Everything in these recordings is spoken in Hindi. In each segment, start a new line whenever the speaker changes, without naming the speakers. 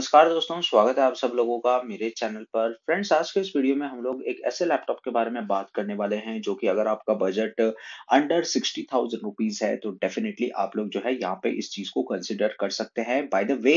नमस्कार दोस्तों स्वागत है आप सब लोगों का मेरे चैनल पर फ्रेंड्स आज के इस वीडियो में हम लोग एक ऐसे लैपटॉप के बारे में बात करने वाले हैं जो कि अगर आपका budget under sixty thousand rupees है तो डेफिनेटली आप लोग जो है यहाँ पे इस चीज को कंसिडर कर सकते हैं बाय द वे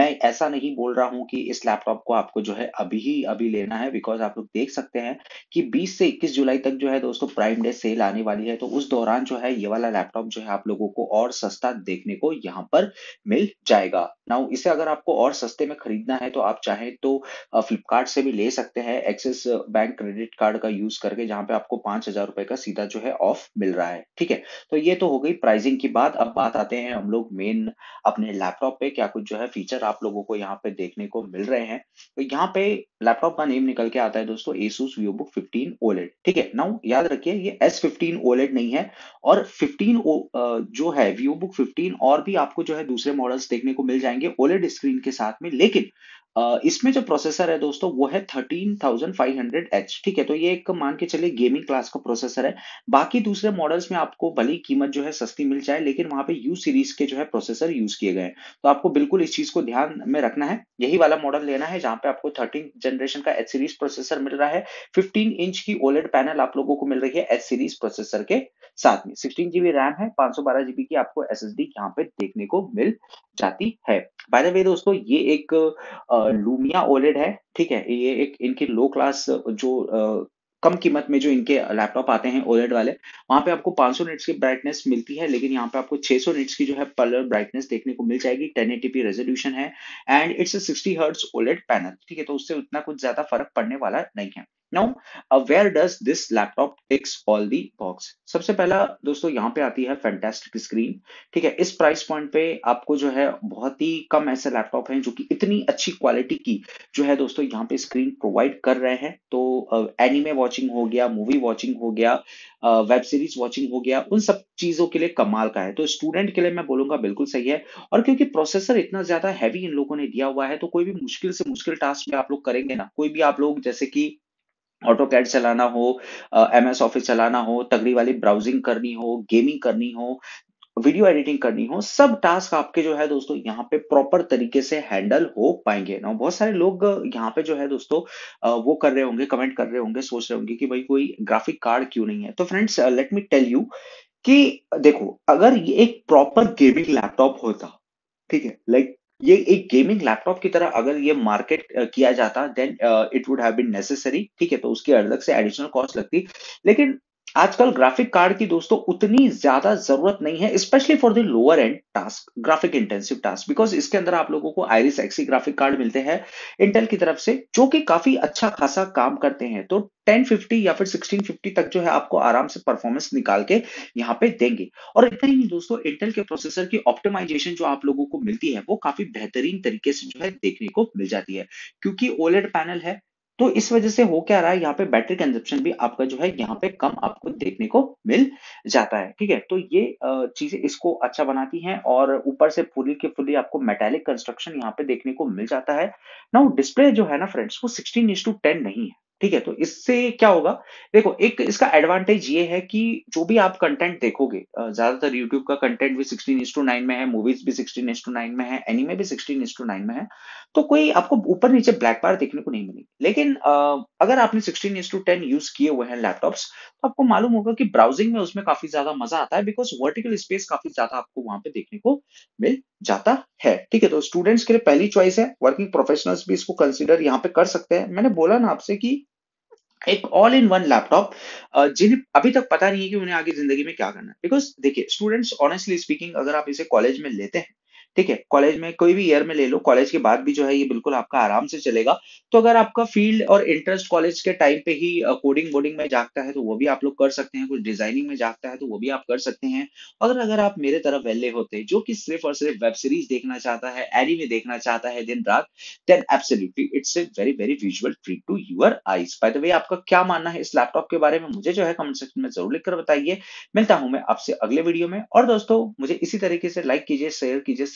मैं ऐसा नहीं बोल रहा हूँ कि इस लैपटॉप को आपको जो है अभी ही अभी लेना है बिकॉज आप लोग देख सकते हैं कि बीस से इक्कीस जुलाई तक जो है दोस्तों प्राइम डे सेल आने वाली है तो उस दौरान जो है ये वाला लैपटॉप जो है आप लोगों को और सस्ता देखने को यहाँ पर मिल जाएगा नाउ इसे अगर आपको और सस्ते में खरीदना है तो आप चाहें तो फ्लिपकार्ट से भी ले सकते हैं एक्सिस बैंक क्रेडिट कार्ड का यूज करके जहां पे आपको पांच हजार रुपए का सीधा जो है ऑफ मिल रहा है ठीक है तो ये तो हो गई प्राइसिंग की बात अब बात आते हैं हम लोग मेन अपने लैपटॉप पे क्या कुछ जो है फीचर आप लोगों को यहाँ पे देखने को मिल रहे हैं तो यहाँ पे लैपटॉप का नेम निकल के आता है दोस्तों Asus Vivobook fifteen OLED ठीक है नाउ याद रखिये ये एस फिफ्टीन ओलेट नहीं है और फिफ्टीन जो है वीओ बुक फिफ्टीन और भी आपको जो है दूसरे मॉडल्स देखने को मिल जाएंगे जाएंगे ओलेड स्क्रीन के साथ में लेकिन इसमें जो प्रोसेसर है दोस्तों वो है thirteen thousand five hundred H ठीक है तो ये एक मान के चलिए गेमिंग क्लास का प्रोसेसर है बाकी दूसरे मॉडल्स में आपको भली कीमत जो है सस्ती मिल जाए लेकिन वहां पे यू सीरीज के जो है प्रोसेसर यूज किए गए हैं तो आपको बिल्कुल इस चीज को ध्यान में रखना है यही वाला मॉडल लेना है जहां पे आपको थर्टीन जनरेशन का एच सीरीज प्रोसेसर मिल रहा है फिफ्टीन इंच की ओलेड पैनल आप लोगों को मिल रही है एच सीरीज प्रोसेसर के साथ में सिक्सटीन जीबी रैम है पांच सौ बारह जीबी की आपको एस एस डी यहाँ पे देखने को मिल जाती है बाय द वे दोस्तों ये एक लूमिया ओलेड है ठीक है ये एक इनकी लो क्लास जो कम कीमत में जो इनके लैपटॉप आते हैं ओलेड वाले वहां पे आपको 500 सौ की ब्राइटनेस मिलती है लेकिन यहाँ पे आपको 600 सौ की जो है पलर ब्राइटनेस देखने को मिल जाएगी टेन एटीपी रेजोल्यूशन है and it's sixty hertz OLED panel ठीक है तो उससे उतना कुछ ज्यादा फर्क पड़ने वाला नहीं है now where does this laptop ticks all the box सबसे पहला दोस्तों यहाँ पे आती है फैंटेस्टिक स्क्रीन ठीक है इस प्राइस पॉइंट पे आपको जो है बहुत ही कम ऐसे लैपटॉप हैं जो कि इतनी अच्छी क्वालिटी की जो है दोस्तों यहाँ पे स्क्रीन प्रोवाइड कर रहे हैं तो एनिमे uh, वॉचिंग हो गया मूवी वॉचिंग हो गया वेब सीरीज वॉचिंग हो गया उन सब चीजों के लिए कमाल का है तो स्टूडेंट के लिए मैं बोलूंगा बिल्कुल सही है और क्योंकि प्रोसेसर इतना ज्यादा हैवी इन लोगों ने दिया हुआ है तो कोई भी मुश्किल से मुश्किल टास्क में आप लोग करेंगे ना कोई भी आप लोग जैसे कि ऑटो कैड चलाना हो एम एस ऑफिस चलाना हो तगड़ी वाली ब्राउजिंग करनी हो गेमिंग करनी हो वीडियो एडिटिंग करनी हो सब टास्क आपके जो है दोस्तों यहाँ पे प्रॉपर तरीके से हैंडल हो पाएंगे ना बहुत सारे लोग यहाँ पे जो है दोस्तों वो कर रहे होंगे कमेंट कर रहे होंगे सोच रहे होंगे कि भाई कोई ग्राफिक कार्ड क्यों नहीं है तो friends let me tell you कि देखो अगर ये एक प्रॉपर गेमिंग लैपटॉप होता ठीक है लाइक ये एक गेमिंग लैपटॉप की तरह अगर ये मार्केट किया जाता then it would have been necessary ठीक है तो उसकी अलग से एडिशनल कॉस्ट लगती लेकिन आजकल ग्राफिक कार्ड की दोस्तों उतनी ज्यादा जरूरत नहीं है specially for the lower end task graphic intensive task because इसके अंदर आप लोगों को आयरिस एक्सी ग्राफिक कार्ड मिलते हैं इंटेल की तरफ से जो कि काफी अच्छा खासा काम करते हैं तो 1050 या फिर 1650 तक जो है आपको आराम से परफॉर्मेंस निकाल के यहाँ पे देंगे और इतना ही नहीं दोस्तों इंटेल के प्रोसेसर की ऑप्टिमाइजेशन जो आप लोगों को मिलती है वो काफी बेहतरीन तरीके से जो है देखने को मिल जाती है क्योंकि ओलेड पैनल है तो इस वजह से हो क्या रहा है यहाँ पे बैटरी कंजप्शन भी आपका जो है यहाँ पे कम आपको देखने को मिल जाता है ठीक है तो ये चीजें इसको अच्छा बनाती हैं और ऊपर से फुली के फुली आपको मेटेलिक कंस्ट्रक्शन यहाँ पे देखने को मिल जाता है ना डिस्प्ले जो है ना फ्रेंड्स वो सिक्सटीन इंस टू टेन नहीं है ठीक है तो इससे क्या होगा देखो एक इसका एडवांटेज ये है कि जो भी आप कंटेंट देखोगे ज्यादातर यूट्यूब का कंटेंट भी सिक्सटीन इंस नाइन में है मूवीज भी सिक्सटीन इंस नाइन में है एनिमे भी सिक्सटीन इंस नाइन में है तो कोई आपको ऊपर नीचे ब्लैक बार देखने को नहीं मिलेगी लेकिन अगर आपने सिक्सटीन इंस टेन यूज किए हुए हैं लैपटॉप्स तो आपको मालूम होगा कि ब्राउजिंग में उसमें काफी ज्यादा मजा आता है बिकॉज वर्टिकल स्पेस काफी ज्यादा आपको वहां पे देखने को मिल जाता है ठीक है तो स्टूडेंट्स के लिए पहली चॉइस है वर्किंग प्रोफेशनल्स भी इसको कंसिडर यहाँ पे कर सकते हैं मैंने बोला ना आपसे कि एक ऑल इन वन लैपटॉप जिन्हें अभी तक पता नहीं है कि उन्हें आगे जिंदगी में क्या करना है बिकॉज देखिए स्टूडेंट्स ऑनेस्टली स्पीकिंग अगर आप इसे कॉलेज में लेते हैं ठीक है कॉलेज में कोई भी ईयर में ले लो कॉलेज के बाद भी जो है ये बिल्कुल आपका आराम से चलेगा तो अगर आपका फील्ड और इंटरेस्ट कॉलेज के टाइम पे ही कोडिंग वोडिंग में जागता है तो वो भी आप लोग कर सकते हैं कुछ डिजाइनिंग में जागता है तो वो भी आप कर सकते हैं और अगर आप मेरे तरफ वेले होते जो कि सिर्फ और सिर्फ वेब सीरीज देखना चाहता है एनी देखना चाहता है दिन रात then absolutely it's a very very visual treat to your eyes by the way आपका क्या मानना है इस लैपटॉप के बारे में मुझे जो है कमेंट सेक्शन में जरूर लिखकर बताइए मिलता हूं मैं आपसे अगले वीडियो में और दोस्तों मुझे इसी तरीके से लाइक कीजिए शेयर कीजिए